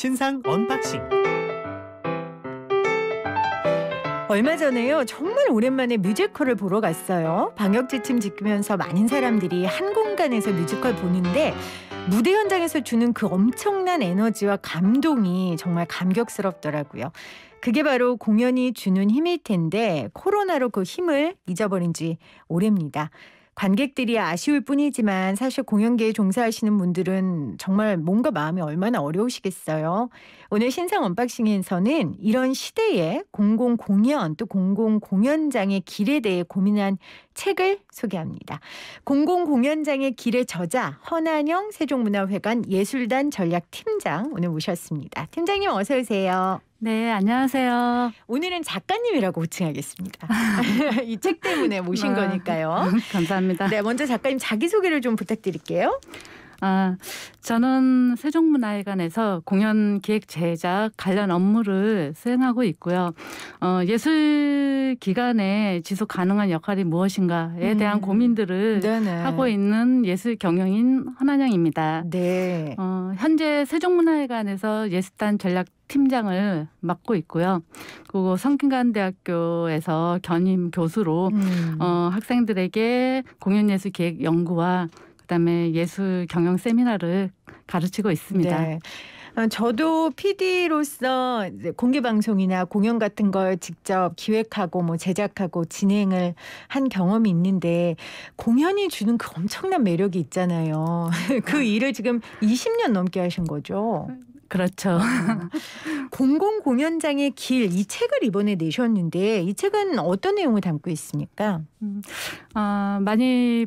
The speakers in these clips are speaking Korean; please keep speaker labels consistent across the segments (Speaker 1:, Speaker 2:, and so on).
Speaker 1: 신상 언박싱. 얼마 전에요. 정말 오랜만에 뮤지컬을 보러 갔어요. 방역 지침 지키면서 많은 사람들이 한 공간에서 뮤지컬 보는데 무대 현장에서 주는 그 엄청난 에너지와 감동이 정말 감격스럽더라고요. 그게 바로 공연이 주는 힘일 텐데 코로나로 그 힘을 잊어버린 지 오래입니다. 관객들이 아쉬울 뿐이지만 사실 공연계에 종사하시는 분들은 정말 몸과 마음이 얼마나 어려우시겠어요. 오늘 신상 언박싱에서는 이런 시대의 공공 공연 또 공공 공연장의 길에 대해 고민한 책을 소개합니다. 공공 공연장의 길의 저자 허난영 세종문화회관 예술단 전략팀장 오늘 모셨습니다. 팀장님 어서 오세요. 네, 안녕하세요. 오늘은 작가님이라고 호칭하겠습니다. 이 책 때문에 모신 아, 거니까요. 감사합니다. 네, 먼저 작가님 자기소개를 좀 부탁드릴게요.
Speaker 2: 아, 저는 세종문화회관에서 공연 기획 제작 관련 업무를 수행하고 있고요. 어, 예술 기관의 지속 가능한 역할이 무엇인가에 음. 대한 고민들을 네네. 하고 있는 예술 경영인 허난영입니다. 네. 어, 현재 세종문화회관에서 예술단 전략 팀장을 맡고 있고요. 그리고 성균관대학교에서 견임 교수로 음. 어, 학생들에게 공연예술기획 연구와 그다음에
Speaker 1: 예술 경영 세미나를 가르치고 있습니다. 네. 어, 저도 PD로서 공개 방송이나 공연 같은 걸 직접 기획하고 뭐 제작하고 진행을 한 경험이 있는데 공연이 주는 그 엄청난 매력이 있잖아요. 그 아. 일을 지금 20년 넘게 하신 거죠. 그렇죠. 음. 공공 공연장의 길 이 책을 이번에 내셨는데 이 책은 어떤 내용을 담고 있습니까? 음, 어, 많이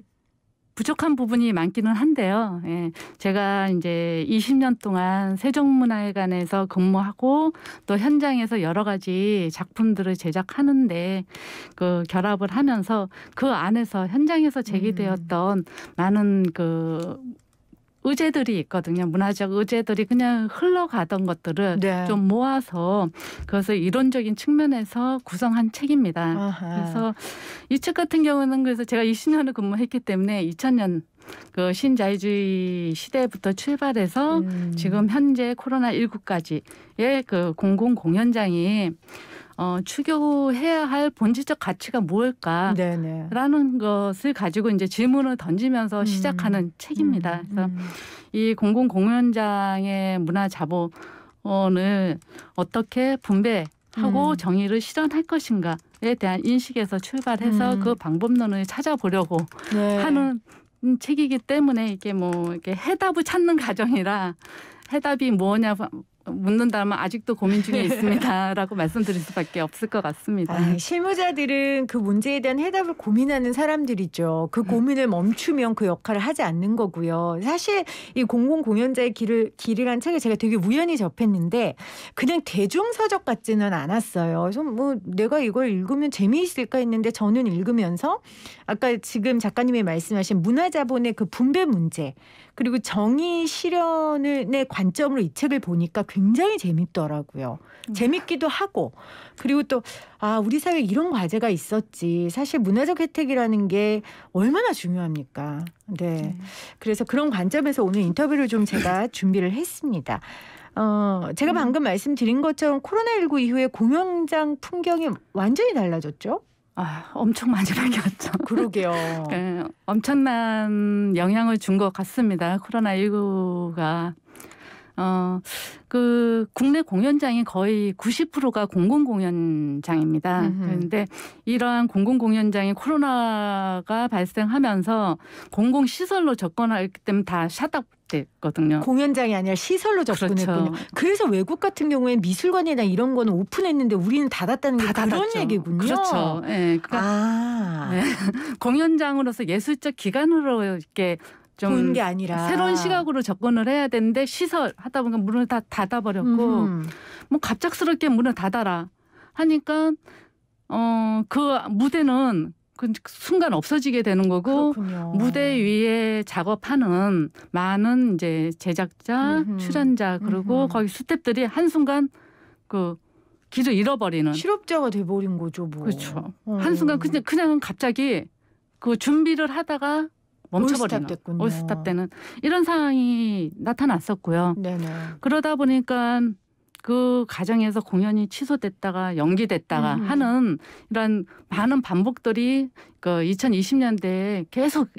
Speaker 1: 부족한 부분이 많기는
Speaker 2: 한데요. 예. 제가 이제 20년 동안 세종문화회관에서 근무하고 또 현장에서 여러 가지 작품들을 제작하는데 그 결합을 하면서 그 안에서 현장에서 제기되었던 음. 많은 그 의제들이 있거든요. 문화적 의제들이 그냥 흘러가던 것들을 네. 좀 모아서 그것을 이론적인 측면에서 구성한 책입니다. 아하. 그래서 이 책 같은 경우는 그래서 제가 20년을 근무했기 때문에 2000년 그 신자유주의 시대부터 출발해서 음. 지금 현재 코로나 19까지의 그 공공 공연장이 어, 추구해야 할 본질적 가치가 무엇까라는 것을 가지고 이제 질문을 던지면서 음. 시작하는 음. 책입니다. 음. 그래서 이 공공 공연장의 문화 자본을 어떻게 분배 하고 음. 정의를 실현할 것인가에 대한 인식에서 출발해서 음. 그 방법론을 찾아보려고 네. 하는 책이기 때문에 이게 뭐 이렇게 해답을 찾는 과정이라 해답이 뭐냐 묻는다면 아직도 고민 중에 네. 있습니다라고 말씀드릴 수밖에 없을 것 같습니다. 아,
Speaker 1: 실무자들은 그 문제에 대한 해답을 고민하는 사람들이죠. 그 음. 고민을 멈추면 그 역할을 하지 않는 거고요. 사실 이 공공 공연자의 길을 길이란 책을 제가 되게 우연히 접했는데 그냥 대중 서적 같지는 않았어요. 좀뭐 내가 이걸 읽으면 재미있을까 했는데 저는 읽으면서 아까 지금 작가님이 말씀하신 문화 자본의 그 분배 문제 그리고 정의 실현의 관점으로 이 책을 보니까 굉장히 재밌더라고요. 음. 재밌기도 하고 그리고 또 아, 우리 사회 이런 과제가 있었지. 사실 문화적 혜택이라는 게 얼마나 중요합니까? 네. 네. 그래서 그런 관점에서 오늘 인터뷰를 좀 제가 준비를 했습니다. 어, 제가 음. 방금 말씀드린 것처럼 코로나19 이후에 공연장 풍경이 완전히 달라졌죠? 아, 엄청 많이 음, 바뀌었죠.
Speaker 2: 그러게요. 네, 엄청난 영향을 준 것 같습니다. 코로나19가. 어, 그 국내 공연장이 거의 90%가 공공 공연장입니다. 그런데 이러한 공공 공연장이 코로나가 발생하면서 공공 시설로 접근하기 때문에
Speaker 1: 다 샷업 수거든요 공연장이 아니라 시설로 접근했군요. 그렇죠. 그래서 외국 같은 경우에 미술관이나 이런 거는 오픈했는데 우리는 닫았다는 게 닫았죠. 얘기군요. 그렇죠. 네, 그러니까
Speaker 2: 아. 네. 공연장으로서 예술적 기관으로 이렇게 좀 새로운 시각으로 접근을 해야 되는데 시설 하다 보니까 문을 다 닫아버렸고 뭐 갑작스럽게 문을 닫아라 하니까 어 그 무대는 그 순간 없어지게 되는 거고 그렇군요. 무대 위에 작업하는 많은 이제 제작자, 음흠. 출연자 그리고 음흠. 거기 스탭들이 한 순간 그 길을 잃어버리는 실업자가 돼버린 거죠, 뭐. 그렇죠. 어. 한 순간 그냥 그냥 갑자기 그 준비를 하다가 멈춰버리는 올스탑 때는 이런 상황이 나타났었고요. 네네. 그러다 보니까 그 과정에서 공연이 취소됐다가 연기됐다가 음. 하는 이런 많은 반복들이 그 2020년대에 계속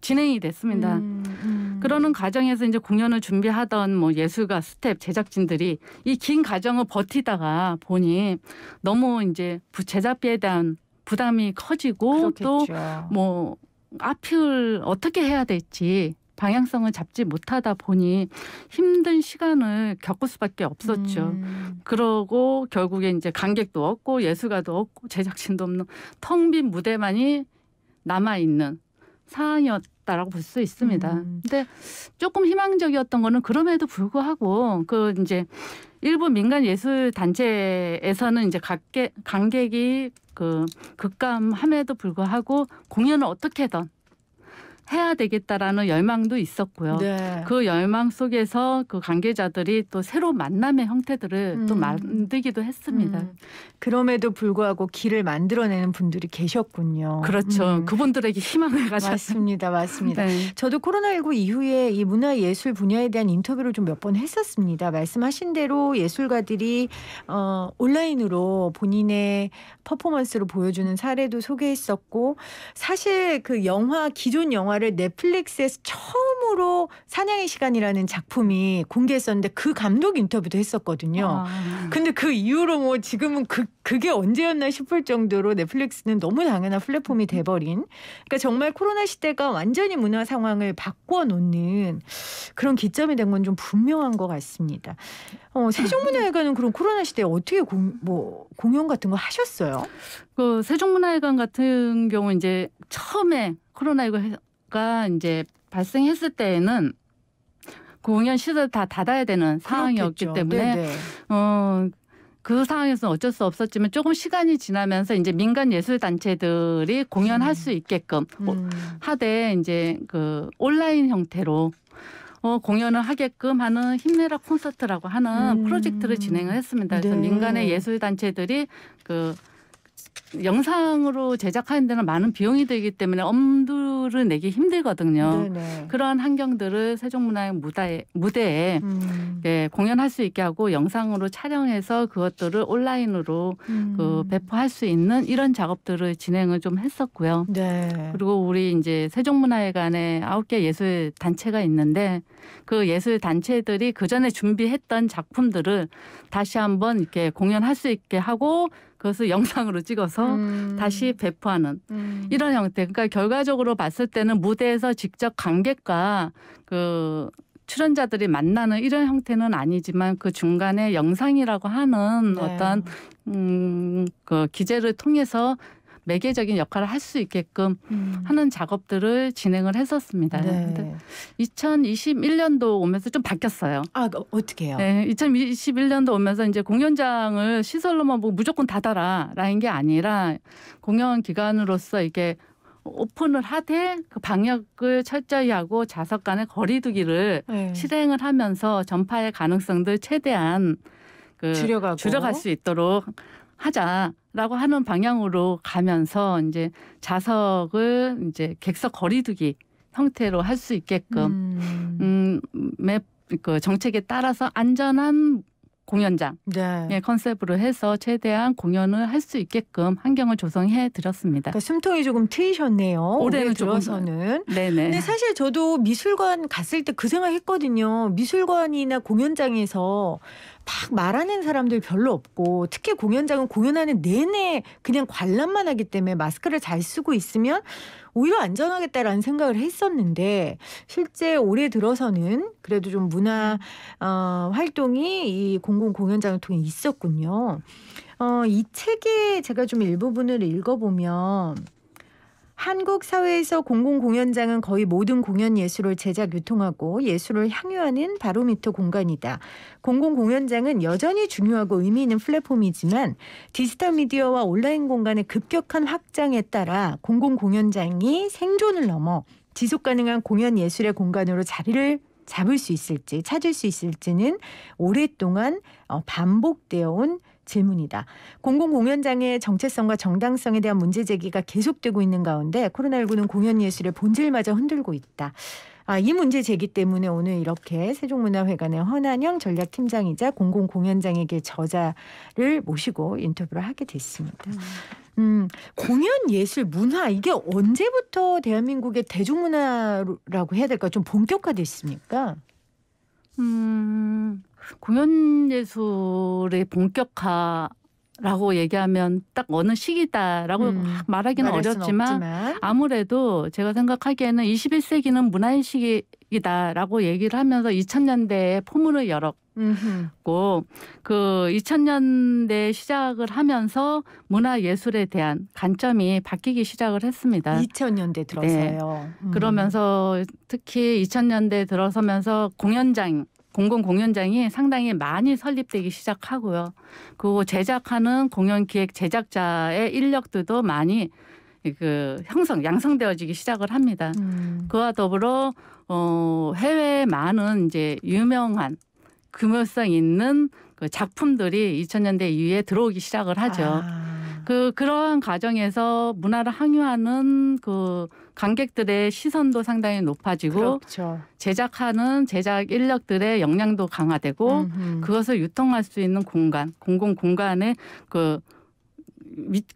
Speaker 2: 진행이 됐습니다. 음. 음. 그러는 과정에서 이제 공연을 준비하던 뭐 예술가, 스텝, 제작진들이 이 긴 과정을 버티다가 보니 너무 이제 제작비에 대한 부담이 커지고 또 뭐 앞을 어떻게 해야 될지 방향성을 잡지 못하다 보니 힘든 시간을 겪을 수밖에 없었죠. 음. 그러고 결국에 이제 관객도 없고 예술가도 없고 제작진도 없는 텅 빈 무대만이 남아 있는 상황이었다라고 볼 수 있습니다. 음. 근데 조금 희망적이었던 거는 그럼에도 불구하고 그 이제 일부 민간 예술 단체에서는 이제 각계, 관객이 그 극감함에도 불구하고 공연을 어떻게든 해야 되겠다라는 열망도 있었고요. 네. 그 열망 속에서 그 관계자들이 또 새로 만남의 형태들을
Speaker 1: 음. 또 만들기도 했습니다. 음. 그럼에도 불구하고 길을 만들어내는 분들이 계셨군요. 그렇죠. 음. 그분들에게 희망을 가져 맞습니다, 맞습니다. 네. 저도 코로나19 이후에 이 문화 예술 분야에 대한 인터뷰를 좀 몇 번 했었습니다. 말씀하신 대로 예술가들이 어, 온라인으로 본인의 퍼포먼스로 보여주는 사례도 소개했었고 사실 그 영화 기존 영화 영화를 넷플릭스에서 처음으로 사냥의 시간이라는 작품이 공개했었는데 그 감독 인터뷰도 했었거든요. 아. 근데 그 이후로 뭐 지금은 그, 그게 언제였나 싶을 정도로 넷플릭스는 너무 당연한 플랫폼이 돼버린 그러니까 정말 코로나 시대가 완전히 문화 상황을 바꿔놓는 그런 기점이 된 건 좀 분명한 것 같습니다. 어, 세종문화회관은 그럼 코로나 시대에 어떻게 공, 뭐 공연 같은 거 하셨어요?
Speaker 2: 그 세종문화회관 같은 경우 이제 처음에 코로나19 재해가 이제 발생했을 때에는 공연 시설 다 닫아야 되는 상황이었기 때문에 네, 네. 어. 그 상황에서는 어쩔 수 없었지만 조금 시간이 지나면서 이제 민간 예술 단체들이 공연할 음. 수 있게끔 어, 음. 하되 이제 그 온라인 형태로 어, 공연을 하게끔 하는 힘내라 콘서트라고 하는 음. 프로젝트를 진행을 했습니다. 그래서 네. 민간의 예술 단체들이 그 영상으로 제작하는 데는 많은 비용이 들기 때문에 엄두를 내기 힘들거든요. 네, 네. 그러한 환경들을 세종문화의 무대, 무대에 음. 예, 공연할 수 있게 하고 영상으로 촬영해서 그것들을 온라인으로 음. 그 배포할 수 있는 이런 작업들을 진행을 좀 했었고요.
Speaker 1: 네.
Speaker 2: 그리고 우리 이제 세종문화회관에 아홉 개 예술 단체가 있는데 그 예술 단체들이 그 전에 준비했던 작품들을 다시 한번 이렇게 공연할 수 있게 하고 그것을 영상으로 찍어서 음. 다시 배포하는 음. 이런 형태. 그러니까 결과적으로 봤을 때는 무대에서 직접 관객과 그 출연자들이 만나는 이런 형태는 아니지만 그 중간에 영상이라고 하는 네. 어떤 음, 그 기재를 통해서 매개적인 역할을 할 수 있게끔 음. 하는 작업들을 진행을 했었습니다. 네. 근데 2021년도 오면서 좀 바뀌었어요. 아
Speaker 1: 어떻게요? 네,
Speaker 2: 2021년도 오면서 이제 공연장을 시설로만 보고 무조건 닫아라라는 게 아니라 공연 기간으로서 이게 오픈을 하되 그 방역을 철저히 하고 좌석 간의 거리두기를 네. 실행을 하면서 전파의 가능성들 최대한 그 줄여가고. 줄여갈 수 있도록 하자라고 하는 방향으로 가면서 이제 좌석을 이제 객석 거리두기 형태로 할 수 있게끔 음. 음, 맵그 정책에 따라서 안전한 공연장 네. 예, 컨셉으로 해서 최대한 공연을 할 수 있게끔 환경을 조성해 드렸습니다.
Speaker 1: 그러니까 숨통이 조금 트이셨네요. 올해는 들어서는. 네네. 근데 사실 저도 미술관 갔을 때 그 생각했거든요. 미술관이나 공연장에서 막 말하는 사람들 별로 없고 특히 공연장은 공연하는 내내 그냥 관람만 하기 때문에 마스크를 잘 쓰고 있으면 오히려 안전하겠다라는 생각을 했었는데 실제 올해 들어서는 그래도 좀 문화 어, 활동이 이 공공 공연장을 통해 있었군요. 어, 이 책에 제가 좀 일부분을 읽어보면 한국 사회에서 공공 공연장은 거의 모든 공연 예술을 제작 유통하고 예술을 향유하는 바로미터 공간이다. 공공 공연장은 여전히 중요하고 의미 있는 플랫폼이지만 디지털 미디어와 온라인 공간의 급격한 확장에 따라 공공 공연장이 생존을 넘어 지속 가능한 공연 예술의 공간으로 자리를 잡을 수 있을지 찾을 수 있을지는 오랫동안 어, 반복되어 온 질문이다. 공공 공연장의 정체성과 정당성에 대한 문제 제기가 계속되고 있는 가운데 코로나19는 공연 예술의 본질마저 흔들고 있다. 아, 이 문제 제기 때문에 오늘 이렇게 세종문화회관의 허난영 전략팀장이자 공공공연장에게 저자를 모시고 인터뷰를 하게 됐습니다. 음, 음 공연 예술 문화 이게 언제부터 대한민국의 대중문화라고 해야 될까 좀 본격화됐습니까?
Speaker 2: 음. 공연 예술의 본격화 라고 얘기하면 딱 어느 시기다라고 음, 말하기는 어렵지만 아무래도 제가 생각하기에는 21세기는 문화의 시기이다라고 얘기를 하면서 2000년대에 포문을 열었고 그 2000년대 시작을 하면서 문화 예술에 대한 관점이 바뀌기 시작을 했습니다. 2000년대 들어서요. 네. 음. 그러면서 특히 2000년대 들어서면서 공연장 공공 공연장이 상당히 많이 설립되기 시작하고요. 그 제작하는 공연 기획 제작자의 인력들도 많이 그 형성 양성되어지기 시작을 합니다. 음. 그와 더불어 어 해외에 많은 이제 유명한 금모성 있는 그 작품들이 2000년대 이후에 들어오기 시작을 하죠. 아. 그그러한 과정에서 문화를 항유하는 그 관객들의 시선도 상당히 높아지고 그렇죠. 제작하는 제작 인력들의 역량도 강화되고 음흠. 그것을 유통할 수 있는 공간, 공공 공간의 그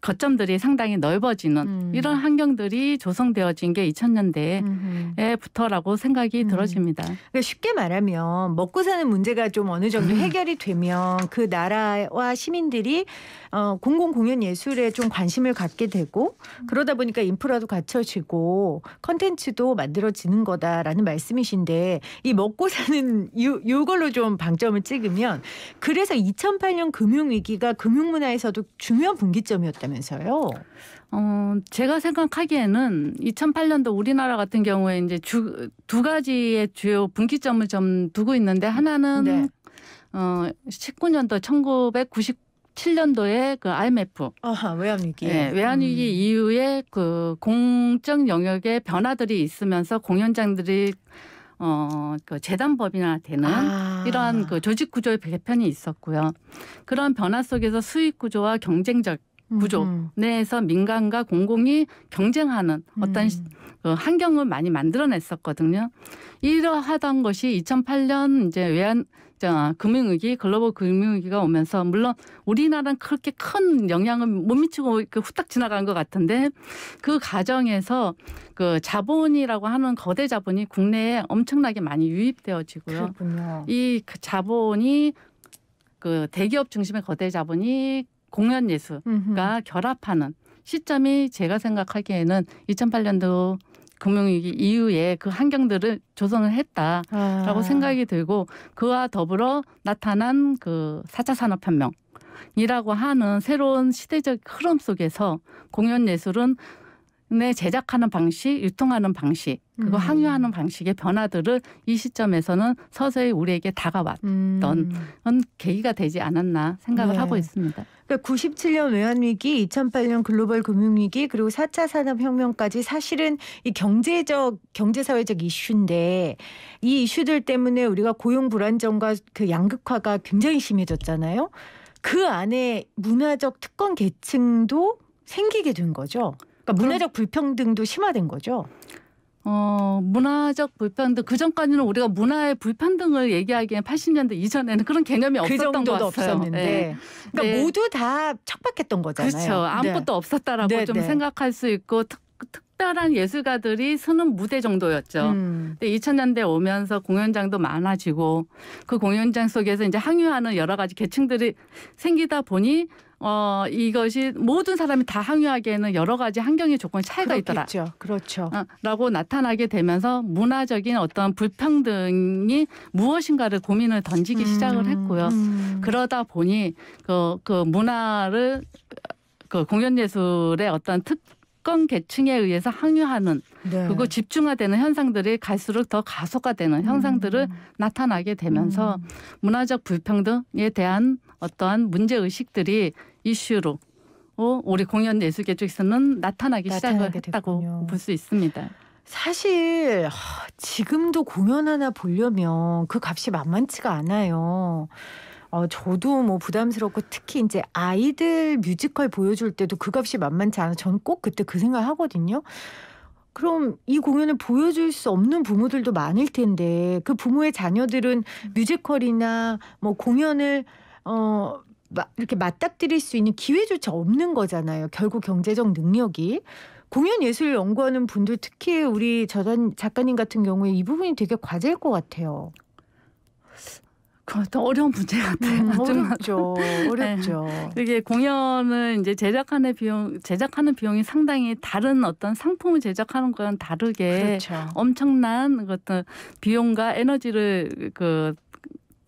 Speaker 2: 거점들이 상당히 넓어지는 음. 이런 환경들이 조성되어진 게 2000년대에부터라고 생각이 음.
Speaker 1: 들어집니다. 그러니까 쉽게 말하면 먹고 사는 문제가 좀 어느 정도 음. 해결이 되면 그 나라와 시민들이 어, 공공 공연 예술에 좀 관심을 갖게 되고 음. 그러다 보니까 인프라도 갖춰지고 컨텐츠도 만들어지는 거다라는 말씀이신데 이 먹고 사는 요, 요걸로 좀 방점을 찍으면 그래서 2008년 금융위기가 금융문화에서도 중요한 분기 점 문점이었다면서요 어,
Speaker 2: 제가 생각하기에는 2008년도 우리나라 같은 경우에 이제 주, 두 가지의 주요 분기점을 좀 두고 있는데 하나는 네. 어, 19년도 1990 칠년도에그 IMF 아하, 외환위기 예, 외환위기 음. 이후에 그 공적 영역의 변화들이 있으면서 공연장들이 어그 재단법이나 되는 아. 이러한 그 조직 구조의 개편이 있었고요. 그런 변화 속에서 수익 구조와 경쟁적 구조 음, 음. 내에서 민간과 공공이 경쟁하는 어떤 음. 그 환경을 많이 만들어냈었거든요. 이러하던 것이 2008년 이제 외환 자, 금융위기, 글로벌 금융위기가 오면서 물론 우리나라는 그렇게 큰 영향을 못 미치고 후딱 지나간 것 같은데 그 과정에서 그 자본이라고 하는 거대 자본이 국내에 엄청나게 많이 유입되어지고요. 그렇군요. 이 그 자본이 그 대기업 중심의 거대 자본이 공연 예술과 결합하는 시점이 제가 생각하기에는 2008년도 금융위기 이후에 그 환경들을 조성을 했다라고 아. 생각이 들고 그와 더불어 나타난 그 4차 산업혁명 이라고 하는 새로운 시대적 흐름 속에서 공연 예술은 내 제작하는 방식, 유통하는 방식 그거 음. 항유하는 방식의 변화들을 이 시점에서는 서서히 우리에게 다가왔던 음. 계기가 되지 않았나
Speaker 1: 생각을 네. 하고 있습니다. 그러니까 97년 외환위기, 2008년 글로벌 금융위기, 그리고 4차 산업혁명까지 사실은 이 경제적, 경제사회적 이슈인데 이 이슈들 때문에 우리가 고용 불안정과 그 양극화가 굉장히 심해졌잖아요. 그 안에 문화적 특권 계층도 생기게 된 거죠. 그러니까 문화적 불평등도 심화된 거죠. 어, 문화적 불평등 그 전까지는
Speaker 2: 우리가 문화의 불평등을 얘기하기엔 80년대 이전에는 그런 개념이 그 없었던 그것 같아요. 네. 그러니까 네. 모두 다 척박했던 거잖아요. 그렇죠. 아무것도 네. 없었다라고 네, 좀 네. 생각할 수 있고 특, 특별한 예술가들이 서는 무대 정도였죠. 음. 근데 2000년대 오면서 공연장도 많아지고 그 공연장 속에서 이제 항유하는 여러 가지 계층들이 생기다 보니 어, 이것이 모든 사람이 다 항유하기에는 여러 가지 환경의 조건 차이가 그렇겠죠. 있더라. 그렇죠. 어, 라고 나타나게 되면서 문화적인 어떤 불평등이 무엇인가를 고민을 던지기 음, 시작을 했고요. 음. 그러다 보니 그, 그 문화를 그 공연예술의 어떤 특 특권 계층에 의해서 항유하는 네. 그리고 집중화되는 현상들이 갈수록 더 가속화되는 현상들을 음. 나타나게 되면서 음. 문화적 불평등에 대한 어떠한 문제 의식들이 이슈로 어, 우리 공연 예술계 쪽에서는 나타나기 시작 했다고 볼 수 있습니다.
Speaker 1: 사실 지금도 공연 하나 보려면 그 값이 만만치가 않아요. 어, 저도 뭐 부담스럽고 특히 이제 아이들 뮤지컬 보여줄 때도 그 값이 만만치 않아. 전 꼭 그때 그 생각 하거든요. 그럼 이 공연을 보여줄 수 없는 부모들도 많을 텐데 그 부모의 자녀들은 뮤지컬이나 뭐 공연을 어 이렇게 맞닥뜨릴 수 있는 기회조차 없는 거잖아요. 결국 경제적 능력이. 공연 예술 연구하는 분들 특히 우리 저단 작가님 같은 경우에 이 부분이 되게 과제일 것 같아요. 그 어려운 문제 같아요. 음, 어렵죠. 어렵죠.
Speaker 2: 네. 이게 공연을 이제 제작하는 비용, 제작하는 비용이 상당히 다른 어떤 상품을 제작하는 거랑 다르게 그렇죠. 엄청난 어떤 비용과 에너지를 그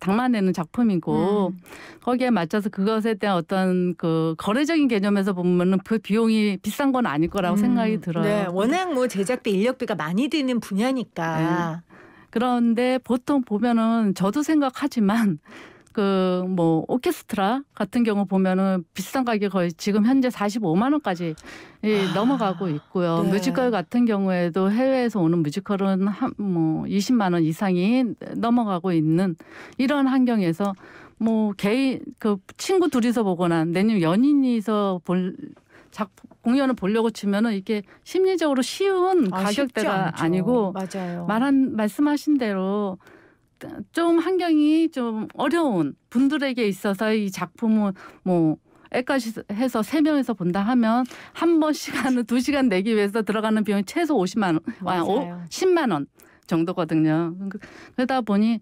Speaker 2: 당만내는 작품이고 음. 거기에 맞춰서 그것에 대한 어떤 그 거래적인 개념에서 보면은 그 비용이 비싼 건 아닐 거라고 음. 생각이 네, 들어요. 네, 워낙 뭐 제작비 인력비가 많이 드는 분야니까. 네. 그런데 보통 보면은 저도 생각하지만 그뭐 오케스트라 같은 경우 보면은 비싼 가격 거의 지금 현재 45만 원까지 아, 넘어가고 있고요. 네. 뮤지컬 같은 경우에도 해외에서 오는 뮤지컬은 한뭐 20만 원 이상이 넘어가고 있는 이런 환경에서 뭐 개인 그 친구 둘이서 보거나 내년 연인이서 볼 작, 공연을 보려고 치면은 이게 심리적으로 쉬운 아, 가격대가 아니고 맞아요. 말한 말씀하신 대로 좀 환경이 좀 어려운 분들에게 있어서 이 작품은 뭐 애까지 해서 세명에서 본다 하면 한 번 시간은 두시간 내기 위해서 들어가는 비용이 최소 오십만 원, 아, 10만 원 정도거든요. 그러니까 그러다 보니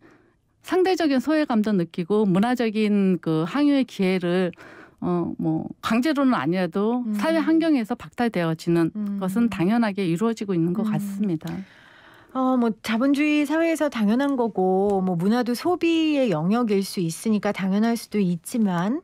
Speaker 2: 상대적인 소외감도 느끼고 문화적인 그 항유의 기회를 어 뭐 강제로는 아니라도 음. 사회 환경에서 박탈되어지는 음. 것은 당연하게 이루어지고 있는 것 음. 같습니다.
Speaker 1: 어, 뭐 자본주의 사회에서 당연한 거고 뭐 문화도 소비의 영역일 수 있으니까 당연할 수도 있지만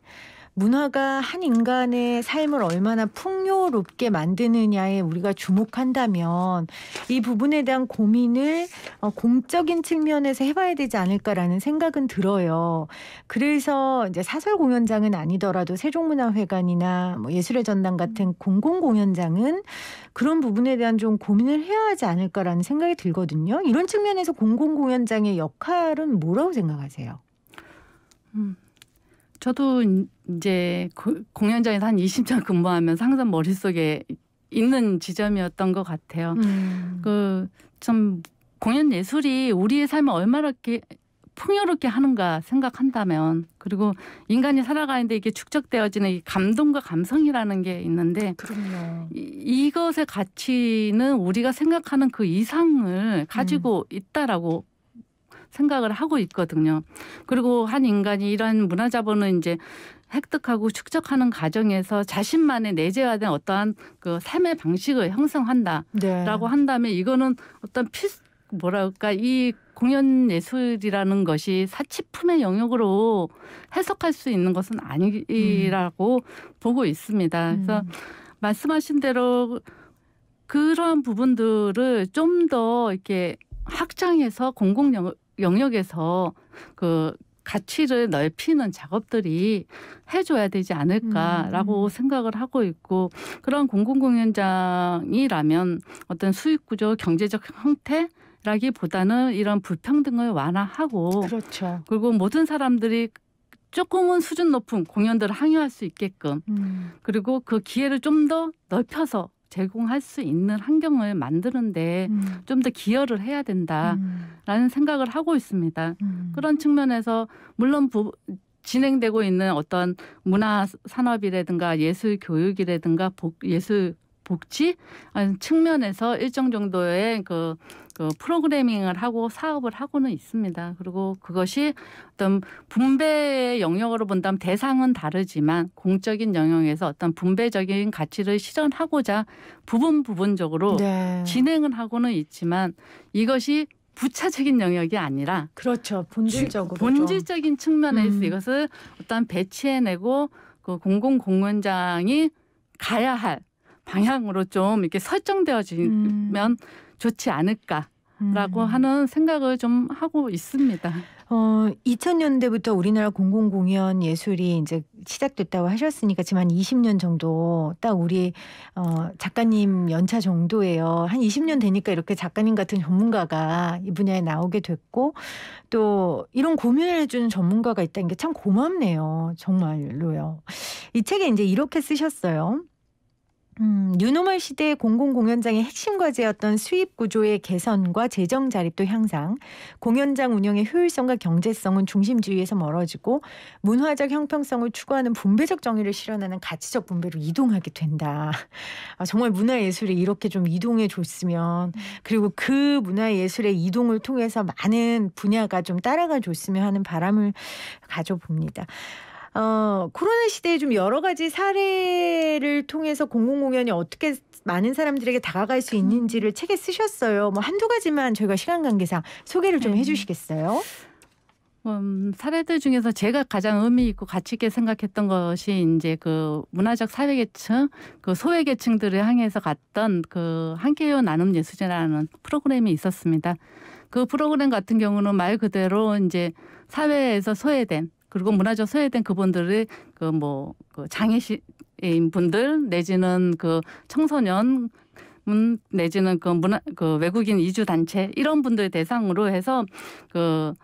Speaker 1: 문화가 한 인간의 삶을 얼마나 풍요롭게 만드느냐에 우리가 주목한다면 이 부분에 대한 고민을 어, 공적인 측면에서 해봐야 되지 않을까라는 생각은 들어요. 그래서 이제 사설 공연장은 아니더라도 세종문화회관이나 뭐 예술의 전당 같은 공공 공연장은 그런 부분에 대한 좀 고민을 해야 하지 않을까라는 생각이 들거든요. 이런 측면에서 공공 공연장의 역할은 뭐라고 생각하세요? 음. 저도
Speaker 2: 이제 공연장에서 한 20년 근무하면 항상 머릿속에 있는 지점이었던 것 같아요. 음. 그좀 공연 예술이 우리의 삶을 얼마나 이렇게 풍요롭게 하는가 생각한다면 그리고 인간이 살아가는데 이게 축적되어지는 이 감동과 감성이라는 게 있는데 그럼요. 이, 것의 가치는 우리가 생각하는 그 이상을 가지고 음. 있다라고 생각을 하고 있거든요. 그리고 한 인간이 이런 문화 자본을 이제 획득하고 축적하는 과정에서 자신만의 내재화된 어떠한 그 삶의 방식을 형성한다라고 네. 한다면 이거는 어떤 필 뭐랄까 이 공연 예술이라는 것이 사치품의 영역으로 해석할 수 있는 것은 아니라고 음. 보고 있습니다. 그래서 음. 말씀하신 대로 그러한 부분들을 좀 더 이렇게 확장해서 공공 영역 영역에서 그 가치를 넓히는 작업들이 해줘야 되지 않을까라고 음. 생각을 하고 있고 그런 공공공연장이라면 어떤 수익 구조 경제적 형태 라기보다는 이런 불평등을 완화하고 그렇죠. 그리고 모든 사람들이 조금은 수준 높은 공연들을 항의할 수 있게끔 음. 그리고 그 기회를 좀 더 넓혀서 제공할 수 있는 환경을 만드는데 음. 좀더 기여를 해야 된다라는 음. 생각을 하고 있습니다. 음. 그런 측면에서 물론 부, 진행되고 있는 어떤 문화 산업이라든가 예술 교육이라든가 복, 예술 복지 측면에서 일정 정도의 그그 프로그래밍을 하고 사업을 하고는 있습니다. 그리고 그것이 어떤 분배의 영역으로 본다면 대상은 다르지만 공적인 영역에서 어떤 분배적인 가치를 실현하고자 부분 부분적으로 네. 진행을 하고는 있지만 이것이 부차적인 영역이 아니라 그렇죠 본질적으로 본질적인 측면에서 음. 이것을 어떤 배치해내고 그 공공 공연장이 가야 할 방향으로 좀 이렇게 설정되어지면 음. 좋지 않을까 라고 음. 하는 생각을 좀
Speaker 1: 하고 있습니다. 어, 2000년대부터 우리나라 공공 공연 예술이 이제 시작됐다고 하셨으니까 지금 한 20년 정도 딱 우리 어, 작가님 연차 정도예요. 한 20년 되니까 이렇게 작가님 같은 전문가가 이 분야에 나오게 됐고 또 이런 고민을 해주는 전문가가 있다는 게 참 고맙네요. 정말로요. 이 책에 이제 이렇게 쓰셨어요. 음, 뉴노멀 시대 의 공공 공연장의 핵심 과제였던 수입 구조의 개선과 재정 자립도 향상, 공연장 운영의 효율성과 경제성은 중심주의에서 멀어지고 문화적 형평성을 추구하는 분배적 정의를 실현하는 가치적 분배로 이동하게 된다. 아, 정말 문화 예술이 이렇게 좀 이동해 줬으면 음. 그리고 그 문화 예술의 이동을 통해서 많은 분야가 좀 따라가 줬으면 하는 바람을 가져봅니다. 어, 코로나 시대에 좀 여러 가지 사례를 통해서 공공 공연이 어떻게 많은 사람들에게 다가갈 수 있는지를 음. 책에 쓰셨어요. 뭐 한두 가지만 저희가 시간 관계상 소개를 좀 네. 해주시겠어요?
Speaker 2: 음, 사례들 중에서 제가 가장 의미 있고 가치 있게 생각했던 것이 이제 그 문화적 사회계층, 그 소외계층들을 향해서 갔던 그 한계요 나눔 예술제라는 프로그램이 있었습니다. 그 프로그램 같은 경우는 말 그대로 이제 사회에서 소외된 그리고 문화적 소외된 그분들의 그뭐 그 장애인 분들 내지는 그 청소년 문 내지는 그 문화 그 외국인 이주 단체 이런 분들 대상으로 해서 그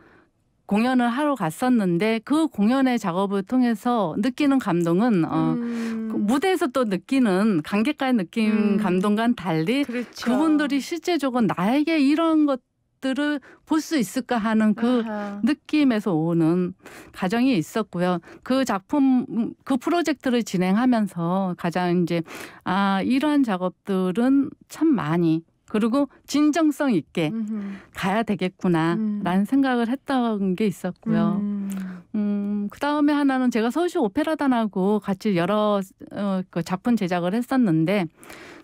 Speaker 2: 공연을 하러 갔었는데 그 공연의 작업을 통해서 느끼는 감동은 어, 음. 그 무대에서 또 느끼는 관객과의 느낌 음. 감동과는 달리 그렇죠. 그분들이 실제적으로 나에게 이런 것 것들을 볼 수 있을까 하는 그 아하. 느낌에서 오는 과정이 있었고요. 그 작품 그 프로젝트를 진행하면서 가장 이제 아 이러한 작업들은 참 많이 그리고 진정성 있게 음흠. 가야 되겠구나라는 음. 생각을 했던 게 있었고요. 음. 음, 그 다음에 하나는 제가 서울시 오페라단하고 같이 여러 어, 그 작품 제작을 했었는데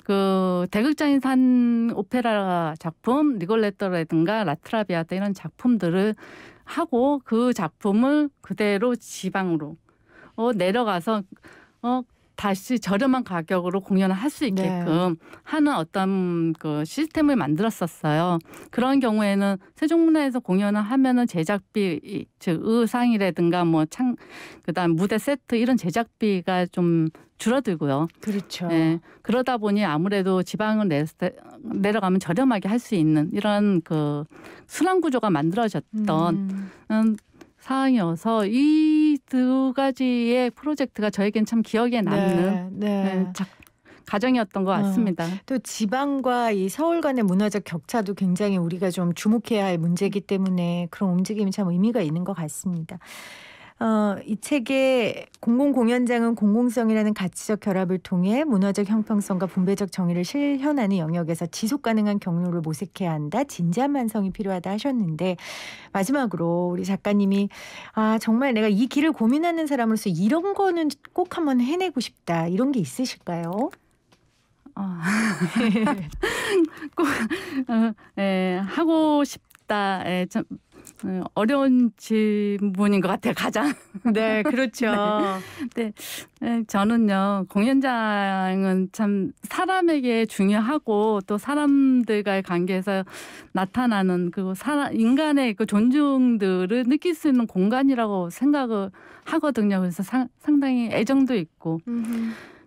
Speaker 2: 그 대극장인 산 오페라 작품 리골레토라든가 라트라비아타 이런 작품들을 하고 그 작품을 그대로 지방으로 어, 내려가서 어, 다시 저렴한 가격으로 공연을 할 수 있게끔 네. 하는 어떤 그 시스템을 만들었었어요. 그런 경우에는 세종문화에서 공연을 하면은 제작비 즉 의상이라든가 뭐 창 그다음 무대 세트 이런 제작비가 좀 줄어들고요. 그렇죠. 예, 그러다 보니 아무래도 지방을 내, 내려가면 저렴하게 할 수 있는 이런 그 순환 구조가 만들어졌던 음. 음 상황이어서 이두 가지의
Speaker 1: 프로젝트가 저에겐 참 기억에 남는 네, 네. 네 작, 가정이었던 것 어. 같습니다. 어, 또 지방과 이 서울 간의 문화적 격차도 굉장히 우리가 좀 주목해야 할 문제이기 때문에 그런 움직임이 참 의미가 있는 것 같습니다. 어, 이 책의 공공 공연장은 공공성이라는 가치적 결합을 통해 문화적 형평성과 분배적 정의를 실현하는 영역에서 지속 가능한 경로를 모색해야 한다. 진지한 만성이 필요하다 하셨는데 마지막으로 우리 작가님이 아, 정말 내가 이 길을 고민하는 사람으로서 이런 거는 꼭 한번 해내고 싶다. 이런 게 있으실까요? 아. 꼭 어, 에, 예, 하고 싶다. 에, 예, 참,
Speaker 2: 네, 어려운 질문인 것 같아요. 가장. 네, 그렇죠. 네. 네. 저는요 공연장은 참 사람에게 중요하고 또 사람들과의 관계에서 나타나는 그 사람 인간의 그 존중들을 느낄 수 있는 공간이라고 생각을 하거든요. 그래서 상, 상당히 애정도 있고.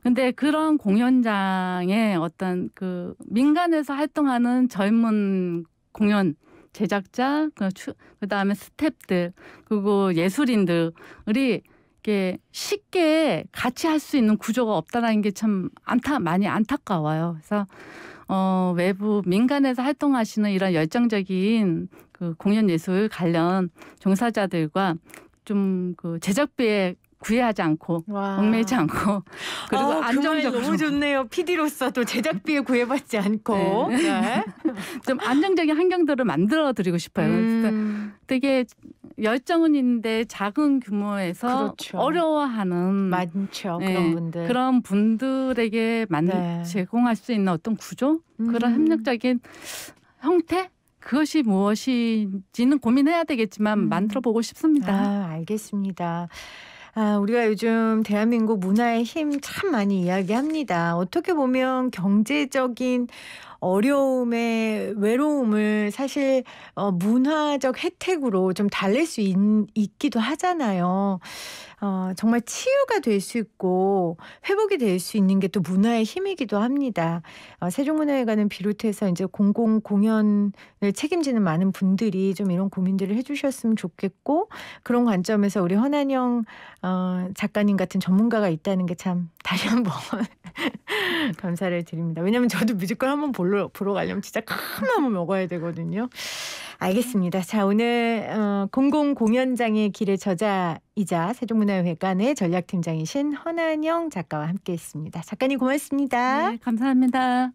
Speaker 2: 근데 그런 공연장에 어떤 그 민간에서 활동하는 젊은 공연 제작자, 그 다음에 스탭들, 그리고 예술인들이 이게 쉽게 같이 할 수 있는 구조가 없다라는 게 참 안타 많이 안타까워요. 그래서 어, 외부 민간에서 활동하시는 이런 열정적인 그 공연 예술 관련 종사자들과 좀 그 제작비에 구애하지 않고 와. 얽매지 이 않고 그리고 어, 안정적으로 너무
Speaker 1: 좋네요. PD로서 도 제작비에 구애받지
Speaker 2: 않고 네. 네. 좀 안정적인 환경들을 만들어 드리고 싶어요. 음. 그러니까 되게 열정은 있는데 작은 규모에서 그렇죠. 어려워하는 많죠 네, 그런 분들 그런 분들에게 만 네. 제공할 수 있는 어떤 구조 음. 그런 협력적인 형태 그것이 무엇인지는 고민해야
Speaker 1: 되겠지만 음. 만들어 보고 싶습니다. 아, 알겠습니다. 아, 우리가 요즘 대한민국 문화의 힘 참 많이 이야기합니다. 어떻게 보면 경제적인 어려움의 외로움을 사실 어, 문화적 혜택으로 좀 달랠 수 있, 있기도 하잖아요. 어, 정말 치유가 될 수 있고 회복이 될 수 있는 게 또 문화의 힘이기도 합니다. 어, 세종문화회관은 비롯해서 이제 공공 공연을 책임지는 많은 분들이 좀 이런 고민들을 해주셨으면 좋겠고 그런 관점에서 우리 허난영 어, 작가님 같은 전문가가 있다는 게 참 다시 한 번 감사를 드립니다. 왜냐하면 저도 뮤지컬 한번 볼러 보러, 보러 가려면 진짜 큰 나무 먹어야 되거든요. 알겠습니다. 자 오늘 어, 공공 공연장의 길의 저자이자 세종문화회관의 전략팀장이신 허난영 작가와 함께했습니다. 작가님 고맙습니다. 네, 감사합니다.